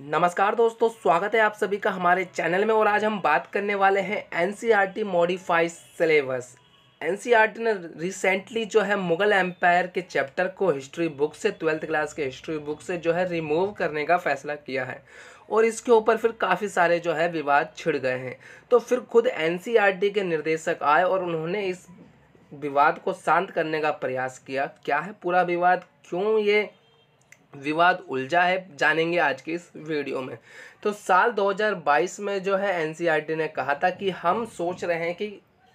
नमस्कार दोस्तों स्वागत है आप सभी का हमारे चैनल में और आज हम बात करने वाले हैं एनसीईआरटी मॉडिफाइड सिलेबस एनसीईआरटी ने रिसेंटली जो है मुगल एम्पायर के चैप्टर को हिस्ट्री बुक से ट्वेल्थ क्लास के हिस्ट्री बुक से जो है रिमूव करने का फैसला किया है और इसके ऊपर फिर काफ़ी सारे जो है विवाद छिड़ गए हैं तो फिर खुद टी e के निर्देशक आए और उन्होंने इस विवाद को शांत करने का प्रयास किया क्या है पूरा विवाद क्यों ये विवाद उलझा है जानेंगे आज की इस वीडियो में तो साल 2022 में जो है एनसीईआरटी e ने कहा था कि हम सोच रहे हैं कि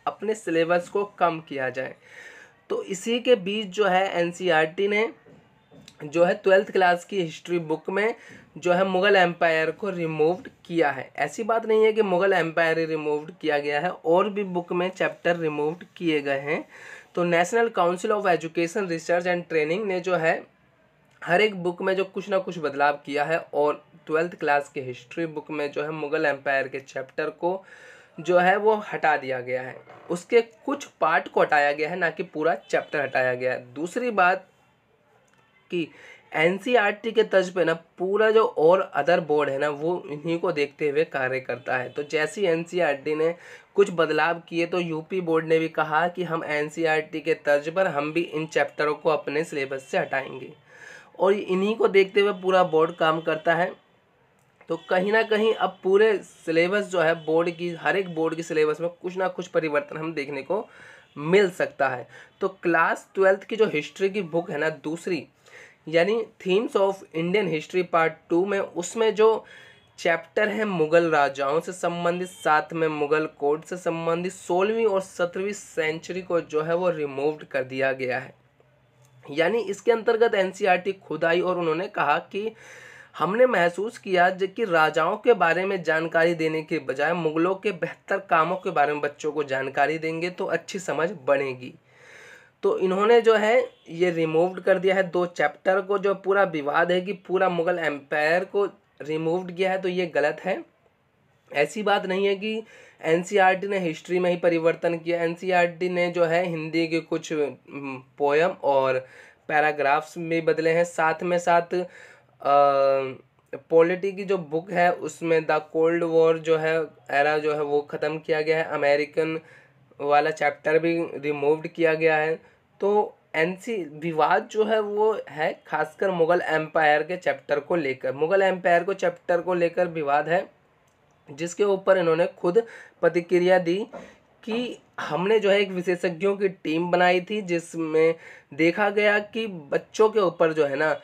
अपने सिलेबस को कम किया जाए तो इसी के बीच जो है एनसीईआरटी e ने जो है ट्वेल्थ क्लास की हिस्ट्री बुक में जो है मुग़ल एम्पायर को रिमूव्ड किया है ऐसी बात नहीं है कि मुग़ल एम्पायर ही रिमूव्ड किया गया है और भी बुक में चैप्टर रिमूव्ड किए गए हैं तो national council of education research and training ने जो है हर एक बुक में जो कुछ ना कुछ बदलाव किया है और ट्वेल्थ क्लास के हिस्ट्री बुक में जो है मुग़ल एम्पायर के चैप्टर को जो है वो हटा दिया गया है उसके कुछ पार्ट को हटाया गया है ना कि पूरा चैप्टर हटाया गया है दूसरी बात कि एन e के तर्ज पे ना पूरा जो और अदर बोर्ड है ना वो इन्हीं को देखते हुए कार्य करता है तो जैसी एन e ने कुछ बदलाव किए तो यूपी बोर्ड ने भी कहा कि हम एन e के तर्ज पर हम भी इन चैप्टरों को अपने सिलेबस से हटाएंगे और इन्हीं को देखते हुए पूरा बोर्ड काम करता है तो कहीं ना कहीं अब पूरे सिलेबस जो है बोर्ड की हर एक बोर्ड की सिलेबस में कुछ ना कुछ परिवर्तन हम देखने को मिल सकता है तो क्लास ट्वेल्थ की जो हिस्ट्री की बुक है ना दूसरी यानी themes of Indian history part two में उसमें जो चैप्टर है मुग़ल राजाओं से संबंधित साथ में मुग़ल कोर्ट से संबंधित सोलहवीं और सत्रहवीं सेंचुरी को जो है वो रिमूव्ड कर दिया गया है यानी इसके अंतर्गत एनसीईआरटी खुद आई और उन्होंने कहा कि हमने महसूस किया कि राजाओं के बारे में जानकारी देने के बजाय मुगलों के बेहतर कामों के बारे में बच्चों को जानकारी देंगे तो अच्छी समझ बढ़ेगी तो इन्होंने जो है ये रिमूव्ड कर दिया है दो चैप्टर को जो पूरा विवाद है कि पूरा मुगल एम्पायर को रिमूव्ड किया है तो ये गलत है ऐसी बात नहीं है कि एन e ने हिस्ट्री में ही परिवर्तन किया एन e ने जो है हिंदी के कुछ पोयम और पैराग्राफ्स में बदले हैं साथ में साथ पॉलिटी की जो बुक है उसमें द कोल्ड वॉर जो है एरा जो है वो ख़त्म किया गया है अमेरिकन वाला चैप्टर भी रिमूव्ड किया गया है तो एन विवाद जो है वो है खासकर मुग़ल एम्पायर के चैप्टर को लेकर मुग़ल एम्पायर को चैप्टर को लेकर विवाद है जिसके ऊपर इन्होंने खुद प्रतिक्रिया दी कि हमने जो है एक विशेषज्ञों की टीम बनाई थी जिसमें देखा गया कि बच्चों के ऊपर जो है ना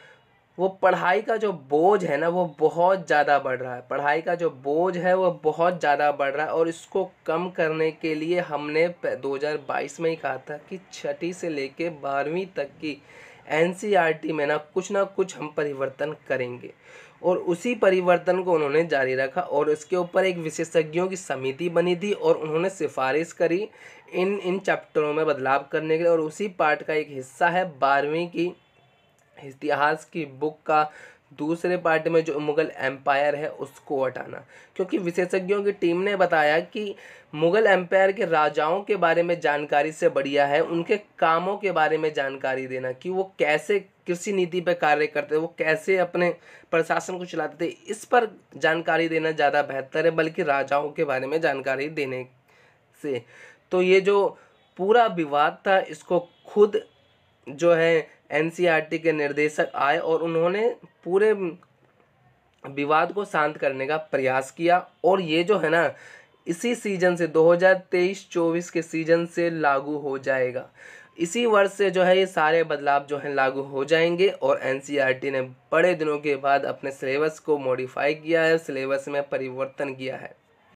वो पढ़ाई का जो बोझ है ना वो बहुत ज़्यादा बढ़ रहा है पढ़ाई का जो बोझ है वो बहुत ज़्यादा बढ़ रहा है और इसको कम करने के लिए हमने 2022 में ही कहा था कि छठी से लेके बारहवीं तक की एनसीईआरटी में ना कुछ ना कुछ हम परिवर्तन करेंगे और उसी परिवर्तन को उन्होंने जारी रखा और इसके ऊपर एक विशेषज्ञों की समिति बनी थी और उन्होंने सिफारिश करी इन इन चैप्टरों में बदलाव करने के लिए और उसी पार्ट का एक हिस्सा है बारहवीं की इतिहास की बुक का दूसरे पार्ट में जो मुग़ल एम्पायर है उसको हटाना क्योंकि विशेषज्ञों की टीम ने बताया कि मुग़ल एम्पायर के राजाओं के बारे में जानकारी से बढ़िया है उनके कामों के बारे में जानकारी देना कि वो कैसे कृषि नीति पर कार्य करते वो कैसे अपने प्रशासन को चलाते थे इस पर जानकारी देना ज़्यादा बेहतर है बल्कि राजाओं के बारे में जानकारी देने से तो ये जो पूरा विवाद था इसको खुद जो है एनसीईआरटी के निर्देशक आए और उन्होंने पूरे विवाद को शांत करने का प्रयास किया और ये जो है ना इसी सीजन से 2023-24 के सीजन से लागू हो जाएगा इसी वर्ष से जो है ये सारे बदलाव जो हैं लागू हो जाएंगे और एन ने बड़े दिनों के बाद अपने सिलेबस को मॉडिफाई किया है सिलेबस में परिवर्तन किया है